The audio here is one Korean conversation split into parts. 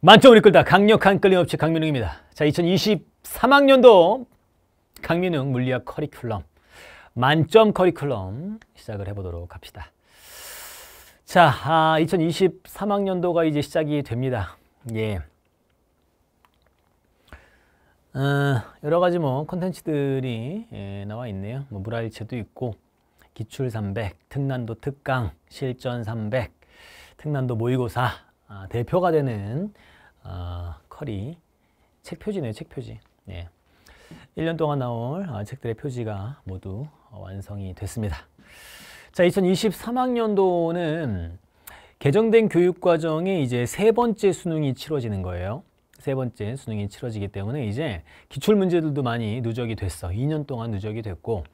만점을 이끌다 강력한 끌림없이 강민웅입니다. 자, 2023학년도 강민웅 물리학 커리큘럼 만점 커리큘럼 시작을 해보도록 합시다. 자, 아, 2023학년도가 이제 시작이 됩니다. 예. 어, 여러 가지 뭐 컨텐츠들이 예, 나와 있네요. 뭐 물알체도 있고 기출 300, 특난도 특강, 실전 300, 특난도 모의고사, 아, 대표가 되는 아, 커리 책 표지네요. 책 표지. 네. 예. 1년 동안 나올 아, 책들의 표지가 모두 어, 완성이 됐습니다. 자, 2023학년도는 개정된 교육과정에 이제 세 번째 수능이 치러지는 거예요. 세 번째 수능이 치러지기 때문에 이제 기출문제들도 많이 누적이 됐어. 2년 동안 누적이 됐고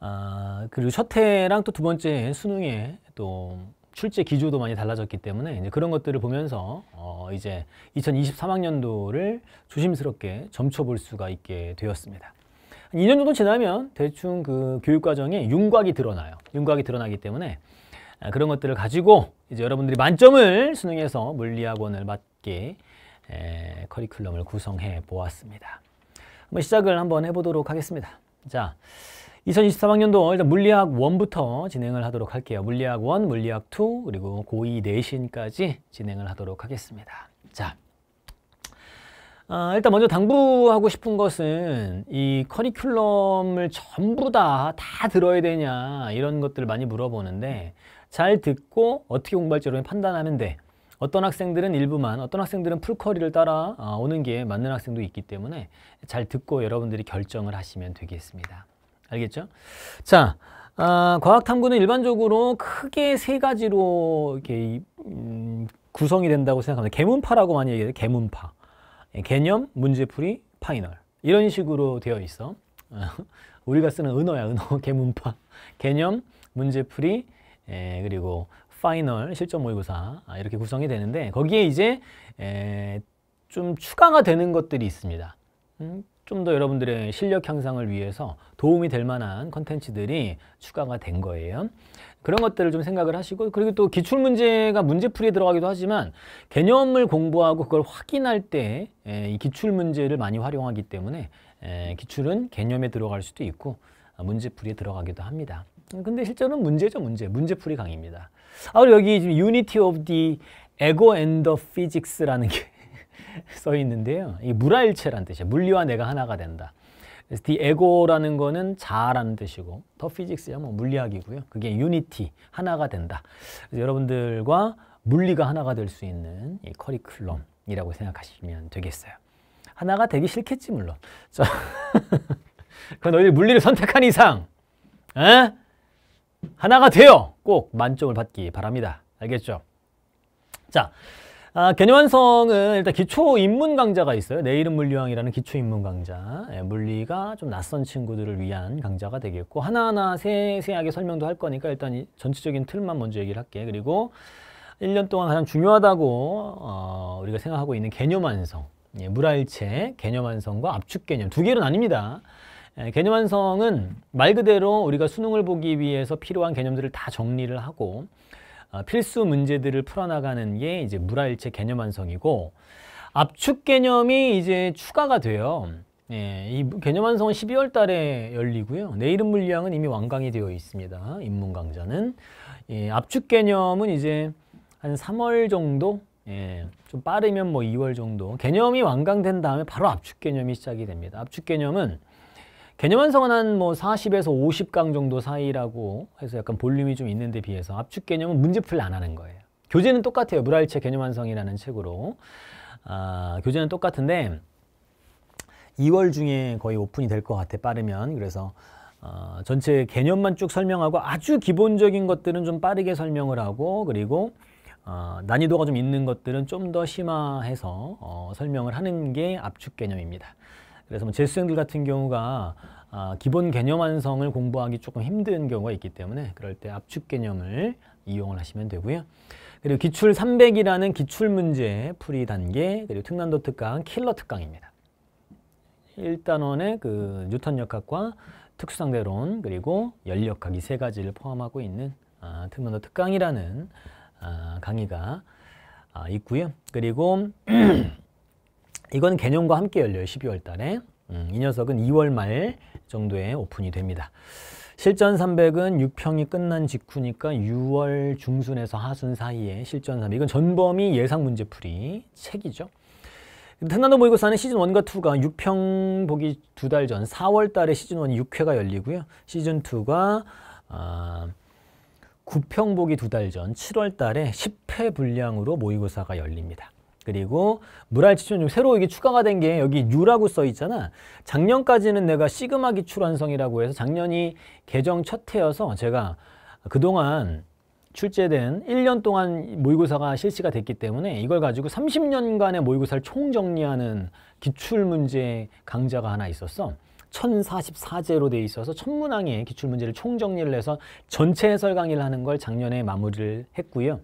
아, 그리고 첫 해랑 또 두 번째 수능에 또 출제 기조도 많이 달라졌기 때문에 이제 그런 것들을 보면서 어 이제 2023학년도를 조심스럽게 점쳐볼 수가 있게 되었습니다. 2년 정도 지나면 대충 그 교육과정에 윤곽이 드러나요. 윤곽이 드러나기 때문에 아, 그런 것들을 가지고 이제 여러분들이 만점을 수능에서 물리학원을 맞게 에, 커리큘럼을 구성해 보았습니다. 한번 시작을 한번 해보도록 하겠습니다. 자. 2023학년도 일단 물리학 1부터 진행을 하도록 할게요. 물리학 1, 물리학 2, 그리고 고2 내신까지 진행을 하도록 하겠습니다. 자, 아, 일단 먼저 당부하고 싶은 것은 이 커리큘럼을 전부 다, 다 들어야 되냐 이런 것들을 많이 물어보는데 잘 듣고 어떻게 공부할지 판단하면 돼. 어떤 학생들은 일부만, 어떤 학생들은 풀커리를 따라 아, 오는 게 맞는 학생도 있기 때문에 잘 듣고 여러분들이 결정을 하시면 되겠습니다. 알겠죠? 자, 아, 과학탐구는 일반적으로 크게 세 가지로 이렇게 음, 구성이 된다고 생각합니다. 개문파라고 많이 얘기해요. 개문파. 예, 개념, 문제풀이, 파이널. 이런 식으로 되어 있어. 우리가 쓰는 은어야, 은어. 개문파. 개념, 문제풀이, 에, 예, 그리고 파이널, 실전 모의고사 아, 이렇게 구성이 되는데 거기에 이제 에, 예, 좀 추가가 되는 것들이 있습니다. 음, 좀더 여러분들의 실력 향상을 위해서 도움이 될 만한 컨텐츠들이 추가가 된 거예요. 그런 것들을 좀 생각을 하시고 그리고 또 기출문제가 문제풀이에 들어가기도 하지만 개념을 공부하고 그걸 확인할 때이 기출문제를 많이 활용하기 때문에 기출은 개념에 들어갈 수도 있고 아, 문제풀이에 들어가기도 합니다. 근데 실제로는 문제죠 문제 문제풀이 강의입니다. 아 그리고 여기 지금 Unity of the Ego and the Physics라는 게 써 있는데요. 이 물화일체란 뜻이에요. 물리와 내가 하나가 된다. 그래서 the ego라는 거는 자라는 뜻이고 더 피직스야 뭐 물리학이고요. 그게 유니티 하나가 된다. 여러분들과 물리가 하나가 될 수 있는 이 커리큘럼이라고 생각하시면 되겠어요. 하나가 되기 싫겠지 물론. 자, 그 너희들 물리를 선택한 이상 에? 하나가 되어 꼭 만점을 받기 바랍니다. 알겠죠? 자, 아, 개념완성은 일단 기초 인문 강좌가 있어요. 내일은 물리왕이라는 기초 인문 강좌. 예, 물리가 좀 낯선 친구들을 위한 강좌가 되겠고 하나하나 세세하게 설명도 할 거니까 일단 이 전체적인 틀만 먼저 얘기를 할게. 그리고 1년 동안 가장 중요하다고 어, 우리가 생각하고 있는 개념완성. 예, 물알체, 개념완성과 압축 개념 두 개로 나뉩니다. 예, 개념완성은 말 그대로 우리가 수능을 보기 위해서 필요한 개념들을 다 정리를 하고 어, 필수 문제들을 풀어나가는 게 이제 물화일체 개념 완성이고 압축 개념이 이제 추가가 돼요. 예, 이 개념 완성은 12월 달에 열리고요. 내일은 물량은 이미 완강이 되어 있습니다. 인문 강좌는 예, 압축 개념은 이제 한 3월 정도 예, 좀 빠르면 뭐 2월 정도 개념이 완강된 다음에 바로 압축 개념이 시작이 됩니다. 압축 개념은 개념 완성은 한 뭐 40에서 50강 정도 사이라고 해서 약간 볼륨이 좀 있는 데 비해서 압축 개념은 문제풀이 안 하는 거예요. 교재는 똑같아요. 무랄체 개념 완성이라는 책으로. 아, 교재는 똑같은데 2월 중에 거의 오픈이 될 것 같아 빠르면. 그래서 어, 전체 개념만 쭉 설명하고 아주 기본적인 것들은 좀 빠르게 설명을 하고 그리고 어, 난이도가 좀 있는 것들은 좀 더 심화해서 어, 설명을 하는 게 압축 개념입니다. 그래서 뭐 재수생들 같은 경우가 아, 기본 개념 완성을 공부하기 조금 힘든 경우가 있기 때문에 그럴 때 압축 개념을 이용을 하시면 되고요. 그리고 기출 300이라는 기출 문제 풀이 단계 그리고 특난도 특강 킬러 특강입니다. 1단원의 그 뉴턴 역학과 특수상대론 그리고 연력학이세 가지를 포함하고 있는 아, 특난도 특강이라는 아, 강의가 아, 있고요. 그리고 이건 개념과 함께 열려요. 12월 달에. 음, 이 녀석은 2월 말 정도에 오픈이 됩니다. 실전 300은 6평이 끝난 직후니까 6월 중순에서 하순 사이에 실전 300. 이건 전범위 예상 문제풀이 책이죠. 텐나노 모의고사는 시즌1과 2가 6평 보기 두 달 전 4월 달에 시즌1 6회가 열리고요. 시즌2가 아, 9평 보기 두 달 전 7월 달에 10회 분량으로 모의고사가 열립니다. 그리고 물알치중 새로 이게 추가가 된 게 여기 뉴라고써 있잖아. 작년까지는 내가 시그마 기출완성이라고 해서 작년이 개정 첫 해여서 제가 그동안 출제된 1년 동안 모의고사가 실시가 됐기 때문에 이걸 가지고 30년간의 모의고사를 총정리하는 기출문제 강좌가 하나 있었어. 1044제로 돼 있어서 천문항의 기출문제를 총정리를 해서 전체 해설 강의를 하는 걸 작년에 마무리를 했고요.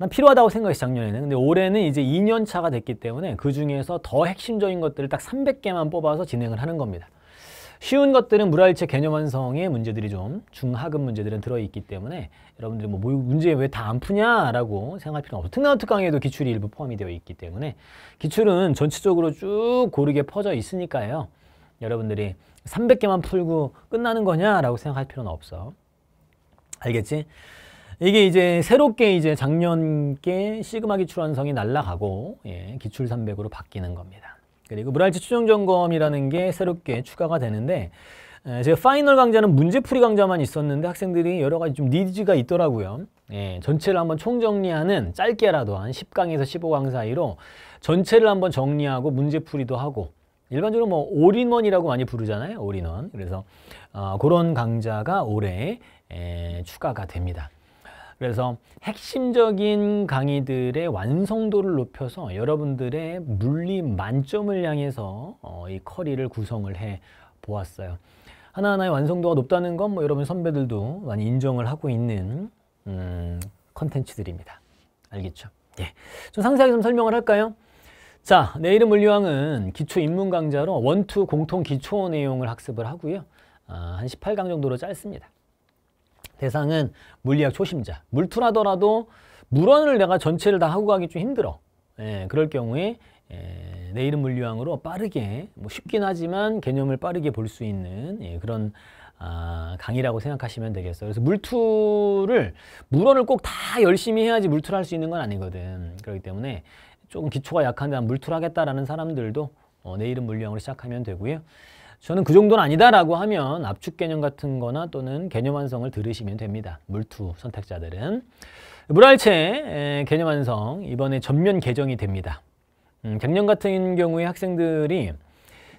난 필요하다고 생각했어 작년에는 근데 올해는 이제 2년 차가 됐기 때문에 그 중에서 더 핵심적인 것들을 딱 300개만 뽑아서 진행을 하는 겁니다 쉬운 것들은 물일체 개념 완성의 문제들이 좀 중하급 문제들은 들어있기 때문에 여러분들이 뭐, 뭐 문제 왜 다 안 푸냐라고 생각할 필요는 없어 특나우트 강의에도 기출이 일부 포함이 되어 있기 때문에 기출은 전체적으로 쭉 고르게 퍼져 있으니까요. 여러분들이 300개만 풀고 끝나는 거냐라고 생각할 필요는 없어. 알겠지? 이게 이제 새롭게 이제 작년께 시그마 기출완성이 날라가고 예, 기출 300으로 바뀌는 겁니다. 그리고 물알치 추정 점검이라는 게 새롭게 추가가 되는데 예, 제가 파이널 강좌는 문제풀이 강좌만 있었는데 학생들이 여러 가지 좀 니즈가 있더라고요. 예, 전체를 한번 총정리하는 짧게라도 한 10강에서 15강 사이로 전체를 한번 정리하고 문제풀이도 하고 일반적으로 뭐 올인원이라고 많이 부르잖아요. 올인원. 그래서 어, 그런 강좌가 올해 에, 추가가 됩니다. 그래서 핵심적인 강의들의 완성도를 높여서 여러분들의 물리 만점을 향해서 어, 이 커리를 구성을 해 보았어요. 하나하나의 완성도가 높다는 건 뭐 여러분 선배들도 많이 인정을 하고 있는 음, 컨텐츠들입니다. 알겠죠? 예. 좀 상세하게 좀 설명을 할까요? 자, 내일은 물리왕은 기초 입문 강좌로 원투 공통 기초 내용을 학습을 하고요. 아, 한 18강 정도로 짧습니다. 대상은 물리학 초심자. 물투라더라도 물원을 내가 전체를 다 하고 가기 좀 힘들어. 예, 그럴 경우에 예, 내일은 물리왕으로 빠르게 뭐 쉽긴 하지만 개념을 빠르게 볼 수 있는 예, 그런 아, 강의라고 생각하시면 되겠어요. 그래서 물투를 물원을 꼭 다 열심히 해야지 물투를 할 수 있는 건 아니거든. 그렇기 때문에 조금 기초가 약한데 물투를 하겠다라는 사람들도 어, 내일은 물리왕으로 시작하면 되고요. 저는 그 정도는 아니다라고 하면 압축 개념 같은 거나 또는 개념 완성을 들으시면 됩니다. 물투 선택자들은. 물알체 개념 완성 이번에 전면 개정이 됩니다. 음, 작년 같은 경우에 학생들이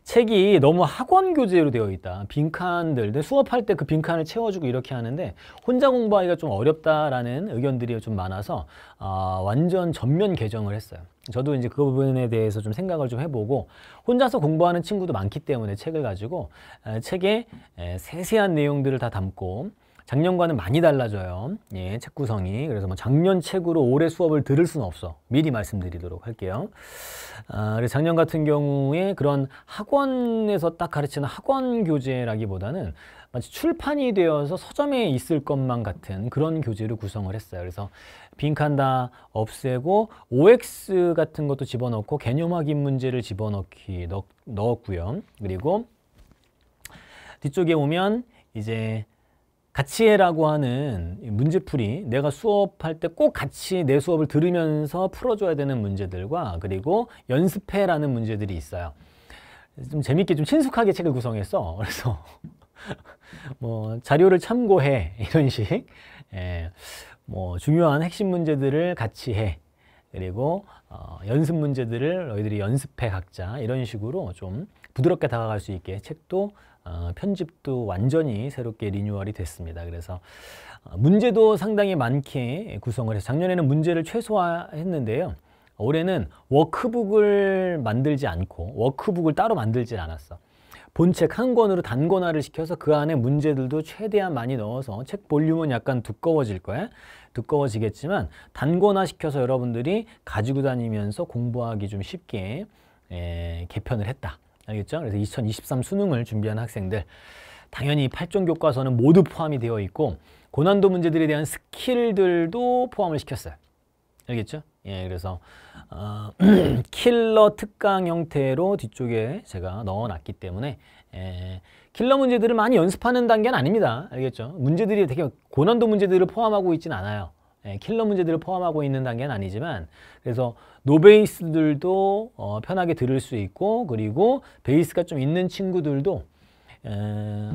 책이 너무 학원 교재로 되어 있다. 빈칸들, 수업할 때 그 빈칸을 채워주고 이렇게 하는데 혼자 공부하기가 좀 어렵다라는 의견들이 좀 많아서 아, 완전 전면 개정을 했어요. 저도 이제 그 부분에 대해서 좀 생각을 좀 해보고 혼자서 공부하는 친구도 많기 때문에 책을 가지고 책에 세세한 내용들을 다 담고 작년과는 많이 달라져요. 예, 책 구성이. 그래서 뭐 작년 책으로 올해 수업을 들을 수는 없어. 미리 말씀드리도록 할게요. 아, 그래 작년 같은 경우에 그런 학원에서 딱 가르치는 학원 교재라기보다는 마치 출판이 되어서 서점에 있을 것만 같은 그런 교재로 구성을 했어요. 그래서 빈칸 다 없애고 OX 같은 것도 집어넣고 개념 확인 문제를 집어넣기 넣, 넣었고요. 그리고 뒤쪽에 오면 이제 같이해라고 하는 문제풀이 내가 수업할 때 꼭 같이 내 수업을 들으면서 풀어줘야 되는 문제들과 그리고 연습해라는 문제들이 있어요. 좀 재밌게 좀 친숙하게 책을 구성했어. 그래서 뭐 자료를 참고해 이런 식. 예, 뭐 중요한 핵심 문제들을 같이 해. 그리고 어, 연습 문제들을 너희들이 연습해 각자 이런 식으로 좀 부드럽게 다가갈 수 있게 책도 어, 편집도 완전히 새롭게 리뉴얼이 됐습니다. 그래서 어, 문제도 상당히 많게 구성을 해서 작년에는 문제를 최소화했는데요. 올해는 워크북을 만들지 않고 워크북을 따로 만들지 않았어. 본책 한 권으로 단권화를 시켜서 그 안에 문제들도 최대한 많이 넣어서 책 볼륨은 약간 두꺼워질 거야. 두꺼워지겠지만 단권화 시켜서 여러분들이 가지고 다니면서 공부하기 좀 쉽게 에, 예, 개편을 했다. 알겠죠? 그래서 2023 수능을 준비한 학생들 당연히 8종 교과서는 모두 포함이 되어 있고 고난도 문제들에 대한 스킬들도 포함을 시켰어요. 알겠죠? 예, 그래서 어, 킬러 특강 형태로 뒤쪽에 제가 넣어놨기 때문에 예, 킬러 문제들을 많이 연습하는 단계는 아닙니다. 알겠죠? 문제들이 되게 고난도 문제들을 포함하고 있진 않아요. 예, 킬러 문제들을 포함하고 있는 단계는 아니지만 그래서 노베이스들도 어, 편하게 들을 수 있고 그리고 베이스가 좀 있는 친구들도 에,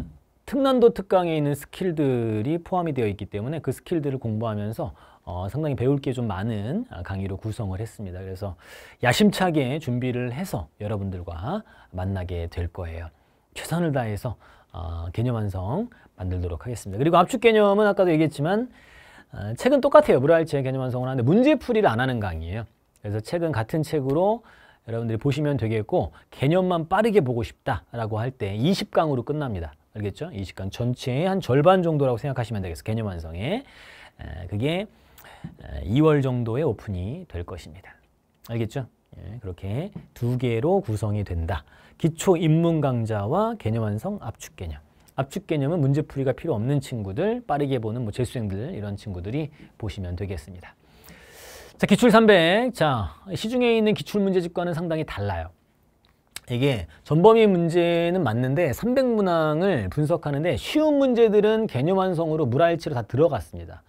특난도 특강에 있는 스킬들이 포함이 되어 있기 때문에 그 스킬들을 공부하면서 어, 상당히 배울 게 좀 많은 아, 강의로 구성을 했습니다. 그래서 야심차게 준비를 해서 여러분들과 만나게 될 거예요. 최선을 다해서 어, 개념 완성 만들도록 하겠습니다. 그리고 압축 개념은 아까도 얘기했지만 어, 책은 똑같아요. 브라할체 개념 완성을 하는데 문제풀이를 안 하는 강의예요. 그래서 책은 같은 책으로 여러분들이 보시면 되겠고 개념만 빠르게 보고 싶다라고 할 때 20강으로 끝납니다. 알겠죠? 20강 전체의 한 절반 정도라고 생각하시면 되겠어요. 개념 완성 에, 그게 2월 정도에 오픈이 될 것입니다. 알겠죠? 예, 그렇게 두 개로 구성이 된다. 기초 입문 강좌와 개념 완성 압축 개념. 압축 개념은 문제풀이가 필요 없는 친구들, 빠르게 보는 뭐 재수생들 이런 친구들이 보시면 되겠습니다. 자, 기출 300. 자, 시중에 있는 기출 문제집과는 상당히 달라요. 이게 전범위 문제는 맞는데 300문항을 분석하는데 쉬운 문제들은 개념 완성으로 물알치로 다 들어갔습니다.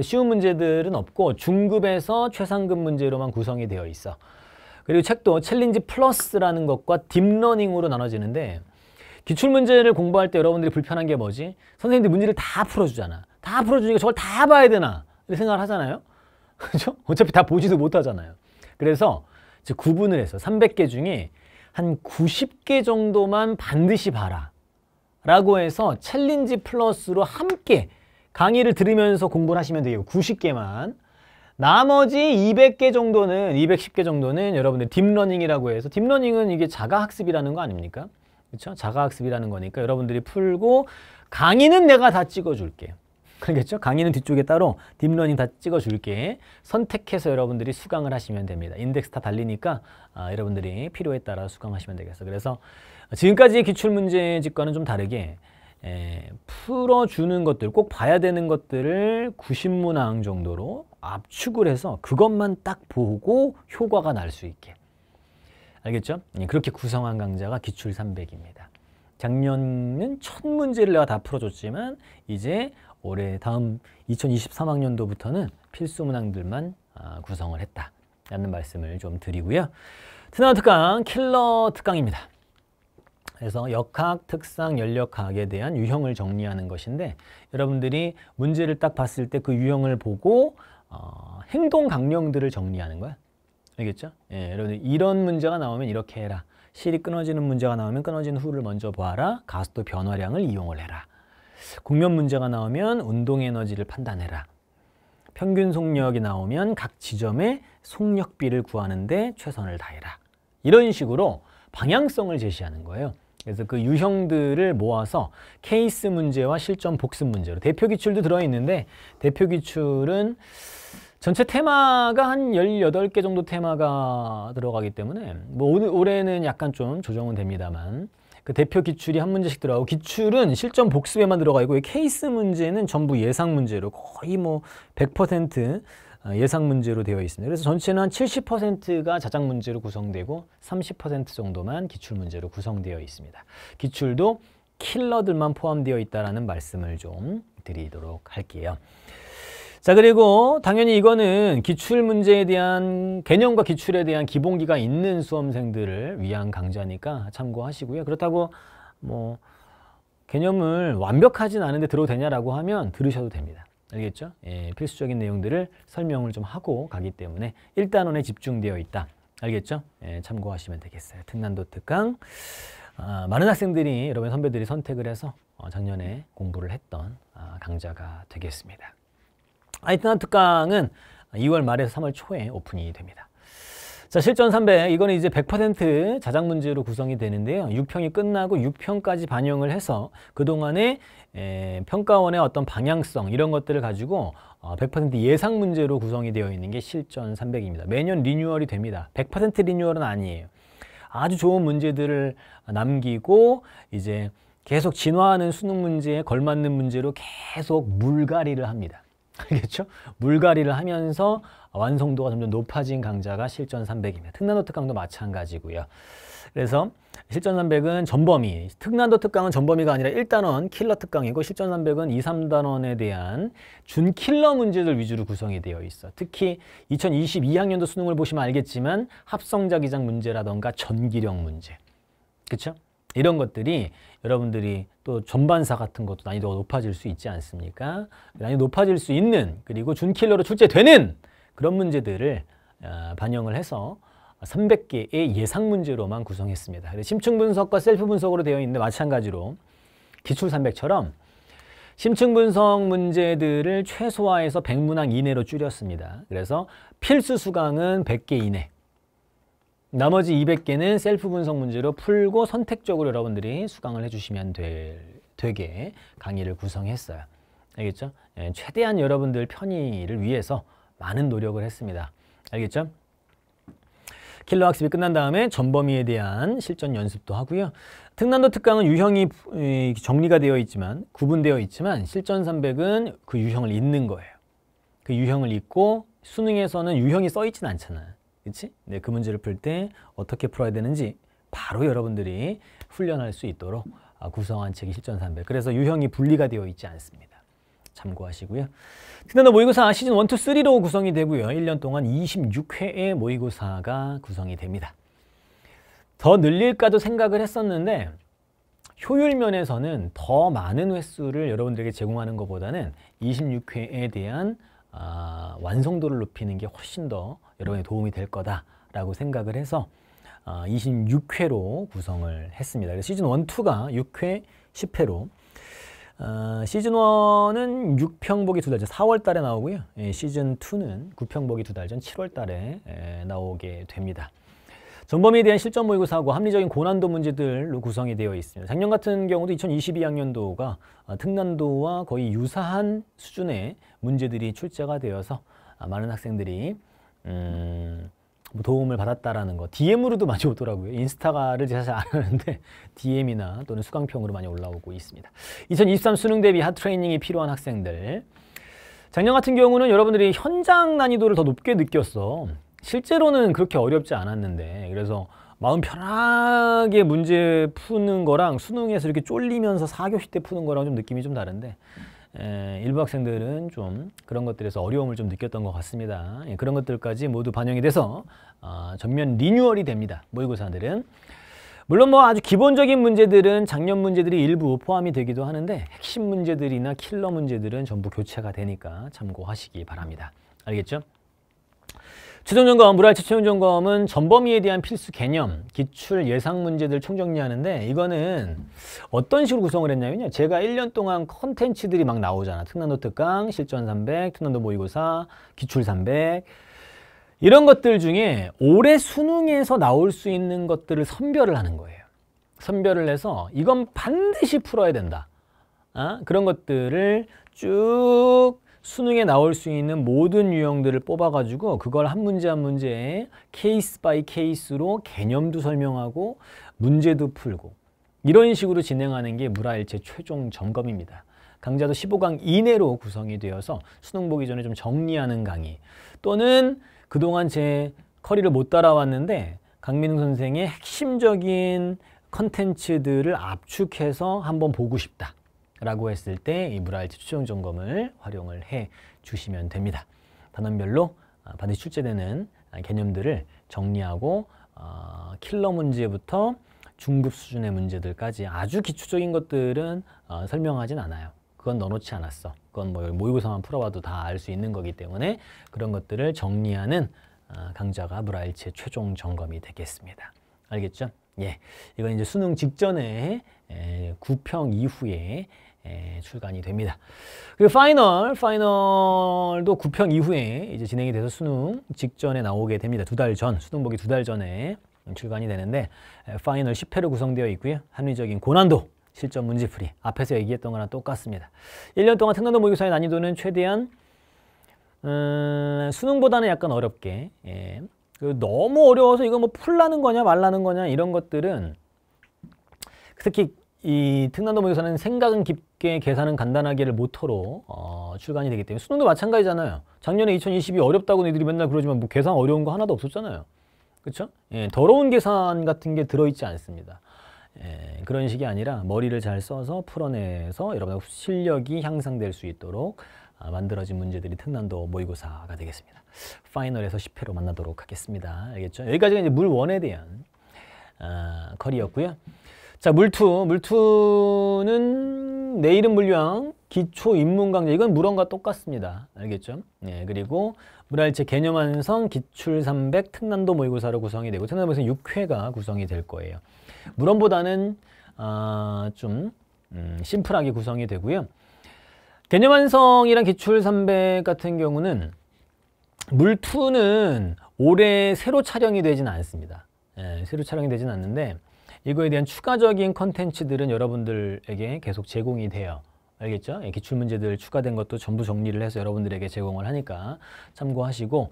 쉬운 문제들은 없고 중급에서 최상급 문제로만 구성이 되어 있어. 그리고 책도 챌린지 플러스라는 것과 딥러닝으로 나눠지는데 기출문제를 공부할 때 여러분들이 불편한 게 뭐지? 선생님들이 문제를 다 풀어주잖아. 다 풀어주니까 저걸 다 봐야 되나? 이렇게 생각을 하잖아요. 그죠? 어차피 다 보지도 못하잖아요. 그래서 이제 구분을 해서 300개 중에 한 90개 정도만 반드시 봐라. 라고 해서 챌린지 플러스로 함께 강의를 들으면서 공부를 하시면 되겠고 90개만 나머지 200개 정도는 210개 정도는 여러분들 딥러닝이라고 해서 딥러닝은 이게 자가학습이라는 거 아닙니까? 그렇죠? 자가학습이라는 거니까 여러분들이 풀고 강의는 내가 다 찍어줄게. 알겠죠 강의는 뒤쪽에 따로 딥러닝 다 찍어줄게. 선택해서 여러분들이 수강을 하시면 됩니다. 인덱스 다 달리니까 아, 여러분들이 필요에 따라 수강하시면 되겠어. 그래서 지금까지의 기출문제집과는 좀 다르게 에, 예, 풀어주는 것들, 꼭 봐야 되는 것들을 9 0문항 정도로 압축을 해서 그것만 딱 보고 효과가 날 수 있게. 알겠죠? 예, 그렇게 구성한 강좌가 기출 300입니다. 작년은 첫 문제를 내가 다 풀어줬지만 이제 올해 다음 2023학년도부터는 필수 문항들만 아, 구성을 했다라는 말씀을 좀 드리고요. 트나우 특강 킬러 특강입니다. 그래서 역학, 특성 연력학에 대한 유형을 정리하는 것인데 여러분들이 문제를 딱 봤을 때 그 유형을 보고 어, 행동 강령들을 정리하는 거야. 알겠죠? 예, 여러분들 이런 문제가 나오면 이렇게 해라. 실이 끊어지는 문제가 나오면 끊어진 후를 먼저 봐라. 가속도 변화량을 이용을 해라. 국면 문제가 나오면 운동 에너지를 판단해라. 평균 속력이 나오면 각 지점의 속력비를 구하는데 최선을 다해라. 이런 식으로 방향성을 제시하는 거예요. 그래서 그 유형들을 모아서 케이스 문제와 실전 복습 문제로 대표 기출도 들어있는데 대표 기출은 전체 테마가 한1 8개 정도 테마가 들어가기 때문에 뭐 올, 올해는 약간 좀 조정은 됩니다만 그 대표 기출이 한 문제씩 들어가고 기출은 실전 복습에만 들어가 있고 케이스 문제는 전부 예상 문제로 거의 뭐100% 어, 예상 문제로 되어 있습니다. 그래서 전체는 한 70%가 자작 문제로 구성되고 30% 정도만 기출 문제로 구성되어 있습니다. 기출도 킬러들만 포함되어 있다라는 말씀을 좀 드리도록 할게요. 자 그리고 당연히 이거는 기출 문제에 대한 개념과 기출에 대한 기본기가 있는 수험생들을 위한 강좌니까 참고하시고요. 그렇다고 뭐 개념을 완벽하진 않은데 들어도 되냐라고 하면 들으셔도 됩니다. 알겠죠? 예, 필수적인 내용들을 설명을 좀 하고 가기 때문에 1단원에 집중되어 있다. 알겠죠? 예, 참고하시면 되겠어요. 특난도 특강. 아, 많은 학생들이, 여러분 선배들이 선택을 해서 어, 작년에 공부를 했던 아, 강좌가 되겠습니다. 아이트난 특강은 2월 말에서 3월 초에 오픈이 됩니다. 자, 실전 300. 이거는 이제 100% 자작 문제로 구성이 되는데요. 6평이 끝나고 6평까지 반영을 해서 그동안에 에, 평가원의 어떤 방향성 이런 것들을 가지고 어, 100% 예상 문제로 구성이 되어 있는 게 실전 300입니다. 매년 리뉴얼이 됩니다. 100% 리뉴얼은 아니에요. 아주 좋은 문제들을 남기고 이제 계속 진화하는 수능 문제에 걸맞는 문제로 계속 물갈이를 합니다. 알겠죠? 물갈이를 하면서 완성도가 점점 높아진 강자가 실전 300입니다. 특난도 특강도 마찬가지고요. 그래서 실전 300은 전범위, 특난도 특강은 전범위가 아니라 1단원 킬러 특강이고 실전 300은 2, 3단원에 대한 준킬러 문제들 위주로 구성이 되어 있어. 특히 2022학년도 수능을 보시면 알겠지만 합성자 기장 문제라던가 전기력 문제. 그렇죠? 이런 것들이 여러분들이 또 전반사 같은 것도 난이도가 높아질 수 있지 않습니까? 난이도 높아질 수 있는 그리고 준킬러로 출제되는 그런 문제들을 어, 반영을 해서 300개의 예상 문제로만 구성했습니다. 심층 분석과 셀프 분석으로 되어 있는데 마찬가지로 기출 300처럼 심층 분석 문제들을 최소화해서 100문항 이내로 줄였습니다. 그래서 필수 수강은 100개 이내, 나머지 200개는 셀프 분석 문제로 풀고 선택적으로 여러분들이 수강을 해주시면 될, 되게 강의를 구성했어요. 알겠죠? 예, 최대한 여러분들 편의를 위해서 많은 노력을 했습니다. 알겠죠? 킬러 학습이 끝난 다음에 전범위에 대한 실전 연습도 하고요. 특난도 특강은 유형이 정리가 되어 있지만 구분되어 있지만 실전 300은 그 유형을 읽는 거예요. 그 유형을 읽고 수능에서는 유형이 써있진 않잖아. 그치? 네, 그 문제를 풀 때 어떻게 풀어야 되는지 바로 여러분들이 훈련할 수 있도록 아, 구성한 책이 실전 300. 그래서 유형이 분리가 되어 있지 않습니다. 참고하시고요. 그나나 모의고사 시즌 1, 2, 3로 구성이 되고요. 1년 동안 26회의 모의고사가 구성이 됩니다. 더 늘릴까도 생각을 했었는데 효율 면에서는 더 많은 횟수를 여러분들에게 제공하는 것보다는 26회에 대한 아, 완성도를 높이는 게 훨씬 더 여러분의 도움이 될 거다라고 생각을 해서 아, 26회로 구성을 했습니다. 시즌 1, 2가 6회, 10회로 어, 시즌 1은 6평복이 두 달 전 4월 달에 나오고요. 예, 시즌 2는 9평복이 두 달전 7월 달에 예, 나오게 됩니다. 전범에 대한 실전 모의고사하고 합리적인 고난도 문제들로 구성이 되어 있습니다. 작년 같은 경우도 2022학년도가 어, 특난도와 거의 유사한 수준의 문제들이 출제가 되어서 아, 많은 학생들이 음, 도움을 받았다라는 거. DM으로도 많이 오더라고요. 인스타가를 사실 안 하는데 DM이나 또는 수강평으로 많이 올라오고 있습니다. 2023 수능 대비 핫 트레이닝이 필요한 학생들. 작년 같은 경우는 여러분들이 현장 난이도를 더 높게 느꼈어. 실제로는 그렇게 어렵지 않았는데 그래서 마음 편하게 문제 푸는 거랑 수능에서 이렇게 쫄리면서 사교시때 푸는 거랑 좀 느낌이 좀 다른데 일부 학생들은 좀 그런 것들에서 어려움을 좀 느꼈던 것 같습니다. 예, 그런 것들까지 모두 반영이 돼서 어, 전면 리뉴얼이 됩니다. 모의고사들은. 물론 뭐 아주 기본적인 문제들은 작년 문제들이 일부 포함이 되기도 하는데 핵심 문제들이나 킬러 문제들은 전부 교체가 되니까 참고하시기 바랍니다. 알겠죠? 최종점검, 무이트 최종점검은 전범위에 대한 필수 개념, 기출 예상 문제들 총정리하는데 이거는 어떤 식으로 구성을 했냐면요. 제가 1년 동안 컨텐츠들이 막 나오잖아. 특난도 특강, 실전 300, 특난도 모의고사, 기출 300 이런 것들 중에 올해 수능에서 나올 수 있는 것들을 선별을 하는 거예요. 선별을 해서 이건 반드시 풀어야 된다. 아? 그런 것들을 쭉 수능에 나올 수 있는 모든 유형들을 뽑아가지고 그걸 한 문제 한 문제 에 케이스 바이 케이스로 개념도 설명하고 문제도 풀고 이런 식으로 진행하는 게 물화일체 최종 점검입니다. 강좌도 15강 이내로 구성이 되어서 수능 보기 전에 좀 정리하는 강의 또는 그동안 제 커리를 못 따라왔는데 강민웅 선생의 핵심적인 컨텐츠들을 압축해서 한번 보고 싶다. 라고 했을 때이 무라일지 추정 점검을 활용을 해 주시면 됩니다. 단원별로 아, 반드시 출제되는 개념들을 정리하고 어, 킬러 문제부터 중급 수준의 문제들까지 아주 기초적인 것들은 어, 설명하진 않아요. 그건 넣어놓지 않았어. 그건 뭐 모의고사만 풀어봐도 다 알 수 있는 거기 때문에 그런 것들을 정리하는 어, 강좌가 무라일체 최종 점검이 되겠습니다. 알겠죠? 예, 이건 이제 수능 직전에 에, 구평 이후에 예, 출간이 됩니다. 그리고 파이널, 파이널도 9편 이후에 이제 진행이 돼서 수능 직전에 나오게 됩니다. 두 달 전, 수능 보기 두 달 전에 출간이 되는데 예, 파이널 10회로 구성되어 있고요. 합리적인 고난도 실전 문제풀이 앞에서 얘기했던 거랑 똑같습니다. 1년 동안 특난도 모의고사의 난이도는 최대한 음, 수능보다는 약간 어렵게 예. 너무 어려워서 이거 뭐 풀라는 거냐 말라는 거냐 이런 것들은 특히 이 특난도 모의고사는 생각은 깊 쉽게 계산은 간단하게를 모토로 어, 출간이 되기 때문에 수능도 마찬가지잖아요. 작년에 2 0 2 0이 어렵다고 너희들이 맨날 그러지만 뭐 계산 어려운 거 하나도 없었잖아요. 그렇죠? 예, 더러운 계산 같은 게 들어있지 않습니다. 예, 그런 식이 아니라 머리를 잘 써서 풀어내서 여러분 의 실력이 향상될 수 있도록 아, 만들어진 문제들이 특난도 모의고사가 되겠습니다. 파이널에서 10회로 만나도록 하겠습니다. 알겠죠? 여기까지가 이제 물원에 대한 아, 커리였고요. 자, 물투. 물투는 내 이름 물량, 기초 입문 강좌. 이건 물원과 똑같습니다. 알겠죠? 네, 그리고 물알체 개념 완성, 기출 300, 특난도 모의고사로 구성이 되고, 특난도 모의고사 6회가 구성이 될 거예요. 물원보다는, 아, 좀, 음, 심플하게 구성이 되고요. 개념 완성이랑 기출 300 같은 경우는 물투는 올해 새로 촬영이 되진 않습니다. 예, 새로 촬영이 되진 않는데 이거에 대한 추가적인 컨텐츠들은 여러분들에게 계속 제공이 돼요. 알겠죠? 기출문제들 추가된 것도 전부 정리를 해서 여러분들에게 제공을 하니까 참고하시고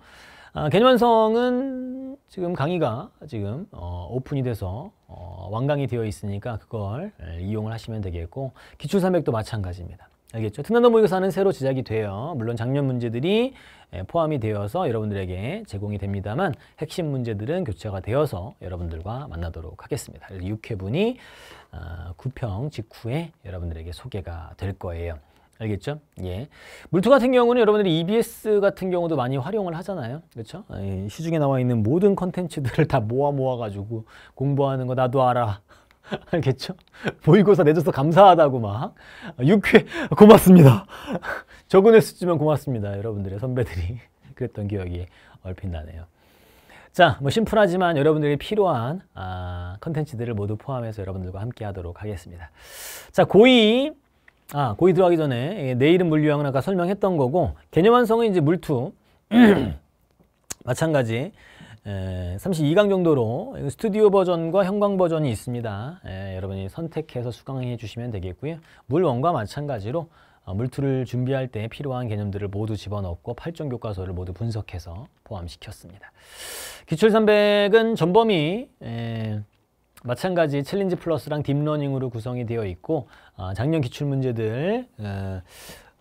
아, 개념완성은 지금 강의가 지금 어, 오픈이 돼서 어, 완강이 되어 있으니까 그걸 예, 이용을 하시면 되겠고 기출300도 마찬가지입니다. 알겠죠? 특난도 모의고사는 새로 제작이 돼요. 물론 작년 문제들이 예, 포함이 되어서 여러분들에게 제공이 됩니다만 핵심 문제들은 교체가 되어서 여러분들과 만나도록 하겠습니다. 6회분이 9평 아, 직후에 여러분들에게 소개가 될 거예요. 알겠죠? 예. 물투 같은 경우는 여러분들이 EBS 같은 경우도 많이 활용을 하잖아요. 그렇죠? 아, 시중에 나와 있는 모든 컨텐츠들을 다 모아 모아 가지고 공부하는 거 나도 알아. 알겠죠? 보이고서 내줘서 감사하다고 막 육회 고맙습니다. 적은횟수지만 고맙습니다. 여러분들의 선배들이 그랬던 기억이 얼핏 나네요. 자, 뭐 심플하지만 여러분들이 필요한 아, 컨텐츠들을 모두 포함해서 여러분들과 함께 하도록 하겠습니다. 자, 고2 아, 고2 들어가기 전에 예, 내일은 물유형을 아까 설명했던 거고 개념 완성은 이제 물투 마찬가지 32강 예, 정도로 스튜디오 버전과 형광 버전이 있습니다. 에, 예, 여러분이 선택해서 수강해 주시면 되겠고요. 물원과 마찬가지로 어, 물투를 준비할 때 필요한 개념들을 모두 집어넣고 8종 교과서를 모두 분석해서 포함시켰습니다. 기출 3 0은 전범위 에, 예, 마찬가지 챌린지 플러스랑 딥러닝으로 구성이 되어 있고 어, 작년 기출 문제들 어,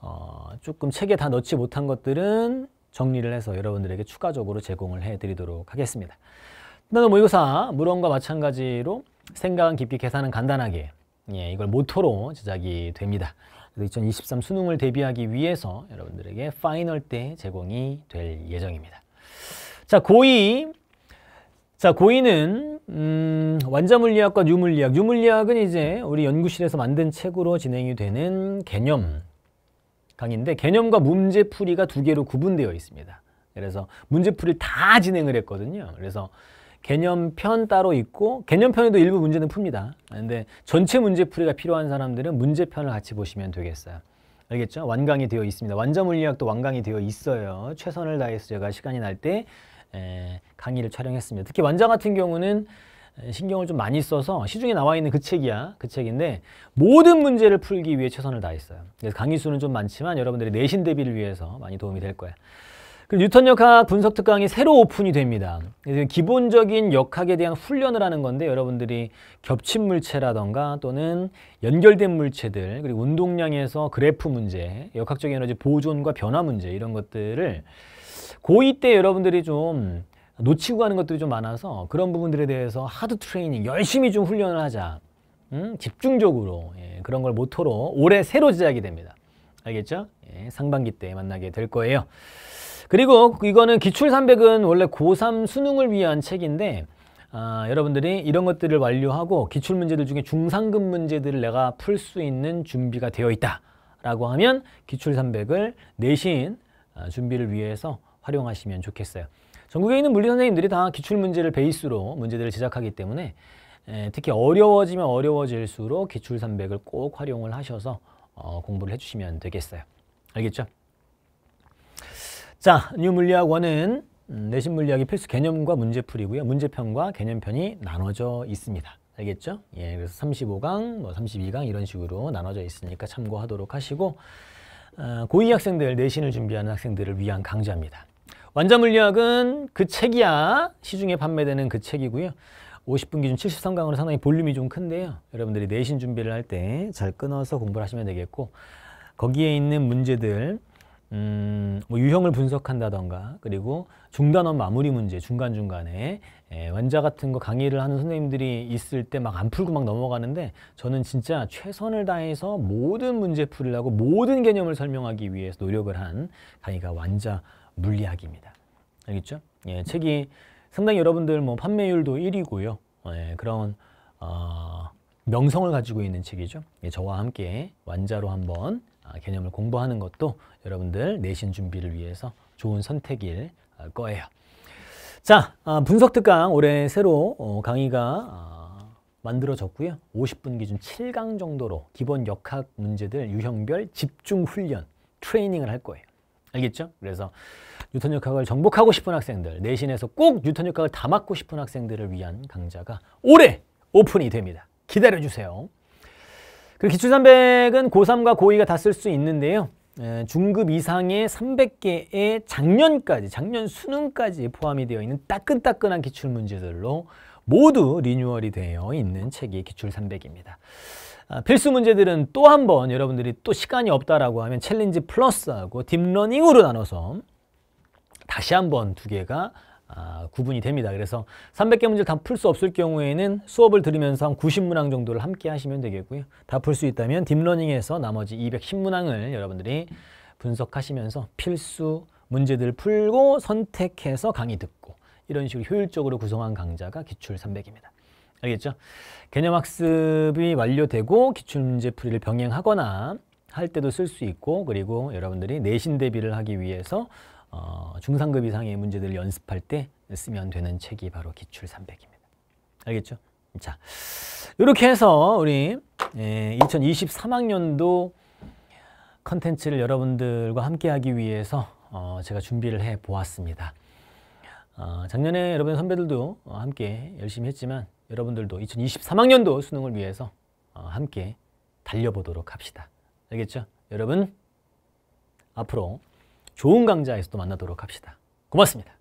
어, 조금 책에 다 넣지 못한 것들은 정리를 해서 여러분들에게 추가적으로 제공을 해드리도록 하겠습니다. 나도 모의고사 물원과 마찬가지로 생각은 깊게 계산은 간단하게 예, 이걸 모토로 제작이 됩니다. 2023 수능을 대비하기 위해서 여러분들에게 파이널 때 제공이 될 예정입니다. 자, 고2. 자, 고2는 음, 완자물리학과 유물리학. 유물리학은 이제 우리 연구실에서 만든 책으로 진행이 되는 개념 강의인데 개념과 문제풀이가 두 개로 구분되어 있습니다. 그래서 문제풀이다 진행을 했거든요. 그래서 개념편 따로 있고 개념편에도 일부 문제는 풉니다. 근데 전체 문제풀이가 필요한 사람들은 문제편을 같이 보시면 되겠어요. 알겠죠? 완강이 되어 있습니다. 완자물리학도 완강이 되어 있어요. 최선을 다해서 제가 시간이 날 때 강의를 촬영했습니다. 특히 완자 같은 경우는 신경을 좀 많이 써서 시중에 나와 있는 그 책이야 그 책인데 모든 문제를 풀기 위해 최선을 다했어요 그래서 강의 수는 좀 많지만 여러분들의 내신 대비를 위해서 많이 도움이 될 거예요 그리고 뉴턴 역학 분석 특강이 새로 오픈이 됩니다 그래서 기본적인 역학에 대한 훈련을 하는 건데 여러분들이 겹친 물체라던가 또는 연결된 물체들 그리고 운동량에서 그래프 문제 역학적 에너지 보존과 변화 문제 이런 것들을 고2 때 여러분들이 좀 놓치고 가는 것들이 좀 많아서 그런 부분들에 대해서 하드 트레이닝 열심히 좀 훈련을 하자 음? 집중적으로 예, 그런 걸 모토로 올해 새로 제작이 됩니다 알겠죠? 예, 상반기 때 만나게 될 거예요 그리고 이거는 기출 300은 원래 고3 수능을 위한 책인데 아, 여러분들이 이런 것들을 완료하고 기출 문제들 중에 중상급 문제들을 내가 풀 수 있는 준비가 되어 있다 라고 하면 기출 300을 내신 아, 준비를 위해서 활용하시면 좋겠어요 전국에 있는 물리 선생님들이 다 기출 문제를 베이스로 문제들을 제작하기 때문에 에, 특히 어려워지면 어려워질수록 기출 300을 꼭 활용을 하셔서 어, 공부를 해주시면 되겠어요. 알겠죠? 자, 뉴 물리학 원은 음, 내신 물리학의 필수 개념과 문제풀이고요. 문제편과 개념편이 나눠져 있습니다. 알겠죠? 예, 그래서 35강, 뭐 32강 이런 식으로 나눠져 있으니까 참고하도록 하시고 어, 고2 학생들, 내신을 준비하는 학생들을 위한 강좌입니다. 완자물리학은 그 책이야 시중에 판매되는 그 책이고요. 50분 기준 73강으로 상당히 볼륨이 좀 큰데요. 여러분들이 내신 준비를 할 때 잘 끊어서 공부를 하시면 되겠고 거기에 있는 문제들 음, 뭐 유형을 분석한다던가 그리고 중단원 마무리 문제 중간중간에 예, 완자 같은 거 강의를 하는 선생님들이 있을 때 막 안 풀고 막 넘어가는데 저는 진짜 최선을 다해서 모든 문제 풀이라고 모든 개념을 설명하기 위해서 노력을 한 강의가 완자 물리학입니다. 알겠죠? 예, 책이 상당히 여러분들 뭐 판매율도 1위고요. 예, 그런 어, 명성을 가지고 있는 책이죠. 예, 저와 함께 완자로 한번 아, 개념을 공부하는 것도 여러분들 내신 준비를 위해서 좋은 선택일 아, 거예요. 자, 아, 분석 특강 올해 새로 어, 강의가 만들어졌고요. 50분 기준 7강 정도로 기본 역학 문제들 유형별 집중 훈련 트레이닝을 할 거예요. 알겠죠? 그래서 뉴턴 역학을 정복하고 싶은 학생들, 내신에서 꼭 뉴턴 역학을 다 맞고 싶은 학생들을 위한 강좌가 올해 오픈이 됩니다. 기다려주세요. 그리고 기출300은 고3과 고2가 다 쓸 수 있는데요. 중급 이상의 300개의 작년까지, 작년 수능까지 포함이 되어 있는 따끈따끈한 기출문제들로 모두 리뉴얼이 되어 있는 책이 기출300입니다. 아, 필수 문제들은 또 한번 여러분들이 또 시간이 없다라고 하면 챌린지 플러스하고 딥러닝으로 나눠서 다시 한 번 두 개가 아, 구분이 됩니다. 그래서 300개 문제다 풀 수 없을 경우에는 수업을 들으면서 한 90문항 정도를 함께 하시면 되겠고요. 다 풀 수 있다면 딥러닝에서 나머지 210문항을 여러분들이 분석하시면서 필수 문제들 풀고 선택해서 강의 듣고 이런 식으로 효율적으로 구성한 강좌가 기출 300입니다. 알겠죠? 개념 학습이 완료되고 기출 문제 풀이를 병행하거나 할 때도 쓸 수 있고 그리고 여러분들이 내신 대비를 하기 위해서 어, 중상급 이상의 문제들을 연습할 때 쓰면 되는 책이 바로 기출 300입니다. 알겠죠? 자, 이렇게 해서 우리 2023학년도 예, 컨텐츠를 여러분들과 함께하기 위해서 어, 제가 준비를 해 보았습니다. 어, 작년에 여러분 선배들도 함께 열심히 했지만 여러분들도 2023학년도 수능을 위해서 어, 함께 달려보도록 합시다. 알겠죠? 여러분 앞으로 좋은 강좌에서 또 만나도록 합시다. 고맙습니다.